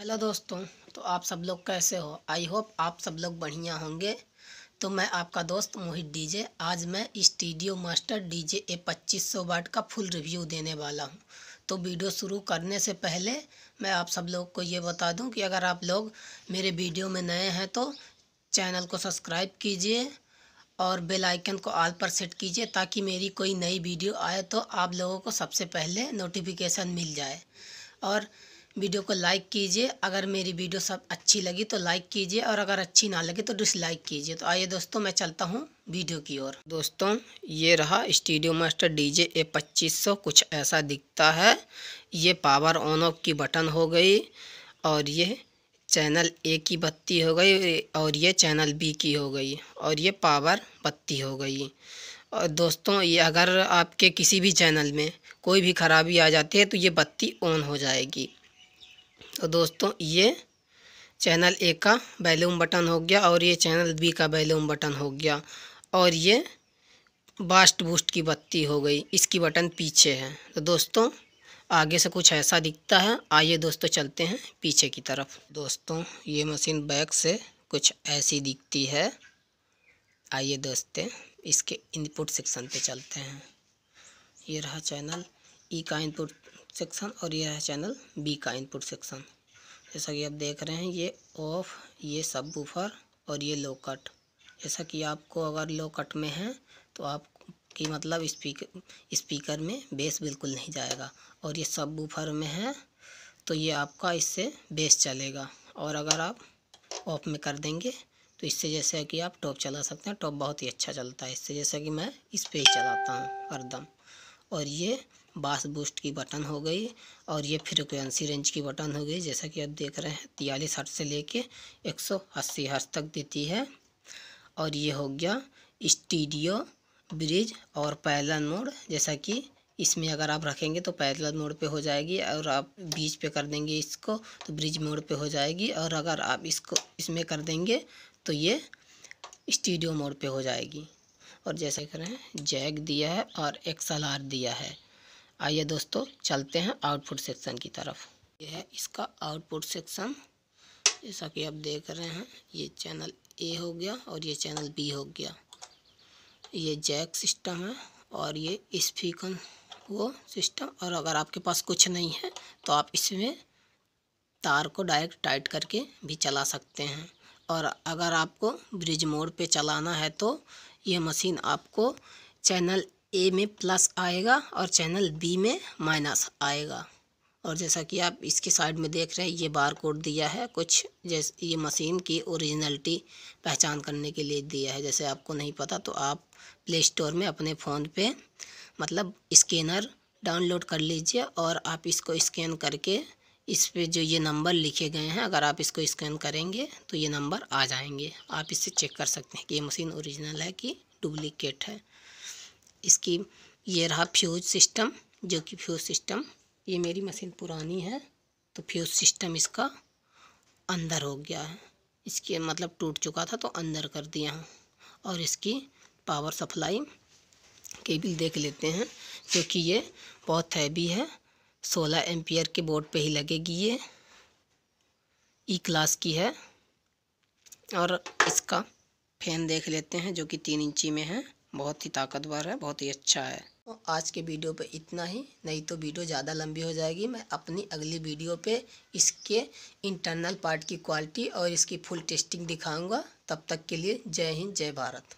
hello दोस्तों तो आप सब लोग कैसे हो आई होप आप सब लोग बढ़िया होंगे तो मैं आपका दोस्त मोहित डीजे आज मैं स्टीडियो मास्टर डीजे ए पच्चीस सौ वाट का फुल रिव्यू देने वाला हूँ तो वीडियो शुरू करने से पहले मैं आप सब लोग को ये बता दूँ कि अगर आप लोग मेरे वीडियो में नए हैं तो चैनल को सब्सक्राइब कीजिए और बेलाइकन को आल पर सेट कीजिए ताकि मेरी कोई नई वीडियो आए तो आप लोगों को सबसे पहले नोटिफिकेशन मिल जाए और वीडियो को लाइक कीजिए अगर मेरी वीडियो सब अच्छी लगी तो लाइक कीजिए और अगर अच्छी ना लगे तो डिसलाइक कीजिए तो आइए दोस्तों मैं चलता हूँ वीडियो की ओर दोस्तों ये रहा स्टीडियो मास्टर डीजे ए पच्चीस सौ कुछ ऐसा दिखता है ये पावर ऑन ऑफ की बटन हो गई और ये चैनल ए की बत्ती हो गई और ये चैनल बी की हो गई और ये पावर बत्ती हो गई और दोस्तों ये अगर आपके किसी भी चैनल में कोई भी ख़राबी आ जाती है तो ये बत्ती ऑन हो जाएगी तो दोस्तों ये चैनल ए का बैलूम बटन हो गया और ये चैनल बी का बैलूम बटन हो गया और ये बास्ट बूस्ट की बत्ती हो गई इसकी बटन पीछे है तो दोस्तों आगे से कुछ ऐसा दिखता है आइए दोस्तों चलते हैं पीछे की तरफ दोस्तों ये मशीन बैक से कुछ ऐसी दिखती है आइए दोस्तें इसके इनपुट सेक्शन पे चलते हैं ये रहा चैनल ई e का इनपुट सेक्शन और यह है चैनल बी का इनपुट सेक्शन जैसा कि आप देख रहे हैं ये ऑफ ये सब बुफर और ये लो कट जैसा कि आपको अगर लो कट में है तो आप कि मतलब स्पीकर स्पीकर में बेस बिल्कुल नहीं जाएगा और ये सब बुफर में है तो ये आपका इससे बेस चलेगा और अगर आप ऑफ में कर देंगे तो इससे जैसे कि आप टॉप चला सकते हैं टॉप बहुत ही अच्छा चलता है इससे जैसे कि मैं इस पर ही चलाता हूँ हरदम और ये बास बूस्ट की बटन हो गई और ये फ्रिक्वेंसी रेंज की बटन हो गई जैसा कि आप देख रहे हैं तियालीस हर्ट से लेके एक सौ अस्सी हर्ट तक देती है और ये हो गया स्टीडियो ब्रिज और पैदल मोड जैसा कि इसमें अगर आप रखेंगे तो पैदल मोड पे हो जाएगी और आप बीच पे कर देंगे इसको तो ब्रिज मोड पे हो जाएगी और अगर आप इसको इसमें कर देंगे तो ये स्टीडियो मोड पे हो जाएगी और जैसे करें जैक दिया है और एक्सएलआर दिया है आइए दोस्तों चलते हैं आउटपुट सेक्शन की तरफ ये है इसका आउटपुट सेक्शन जैसा कि आप देख रहे हैं ये चैनल ए हो गया और ये चैनल बी हो गया ये जैक सिस्टम है और ये स्पीकर वो सिस्टम और अगर आपके पास कुछ नहीं है तो आप इसमें तार को डायरेक्ट टाइट करके भी चला सकते हैं और अगर आपको ब्रिज मोड पे चलाना है तो ये मशीन आपको चैनल ए में प्लस आएगा और चैनल बी में माइनस आएगा और जैसा कि आप इसके साइड में देख रहे हैं ये बार कोड दिया है कुछ जैसे ये मशीन की ओरिजिनलिटी पहचान करने के लिए दिया है जैसे आपको नहीं पता तो आप प्ले स्टोर में अपने फ़ोन पे मतलब स्कैनर डाउनलोड कर लीजिए और आप इसको स्कैन करके इस पर जो ये नंबर लिखे गए हैं अगर आप इसको स्कैन करेंगे तो ये नंबर आ जाएंगे आप इससे चेक कर सकते हैं कि ये मशीन औरिजिनल है कि डुप्लिकेट है इसकी ये रहा फ्यूज सिस्टम जो कि फ्यूज सिस्टम ये मेरी मशीन पुरानी है तो फ्यूज सिस्टम इसका अंदर हो गया है इसके मतलब टूट चुका था तो अंदर कर दिया हूँ और इसकी पावर सप्लाई केबल देख लेते हैं जो कि ये बहुत हैवी है सोलह एम्पियर के बोर्ड पे ही लगेगी ये ई e क्लास की है और इसका फैन देख लेते हैं जो कि तीन इंची में है बहुत ही ताकतवर है बहुत ही अच्छा है तो आज के वीडियो पे इतना ही नहीं तो वीडियो ज़्यादा लंबी हो जाएगी मैं अपनी अगली वीडियो पे इसके इंटरनल पार्ट की क्वालिटी और इसकी फुल टेस्टिंग दिखाऊंगा तब तक के लिए जय हिंद जय भारत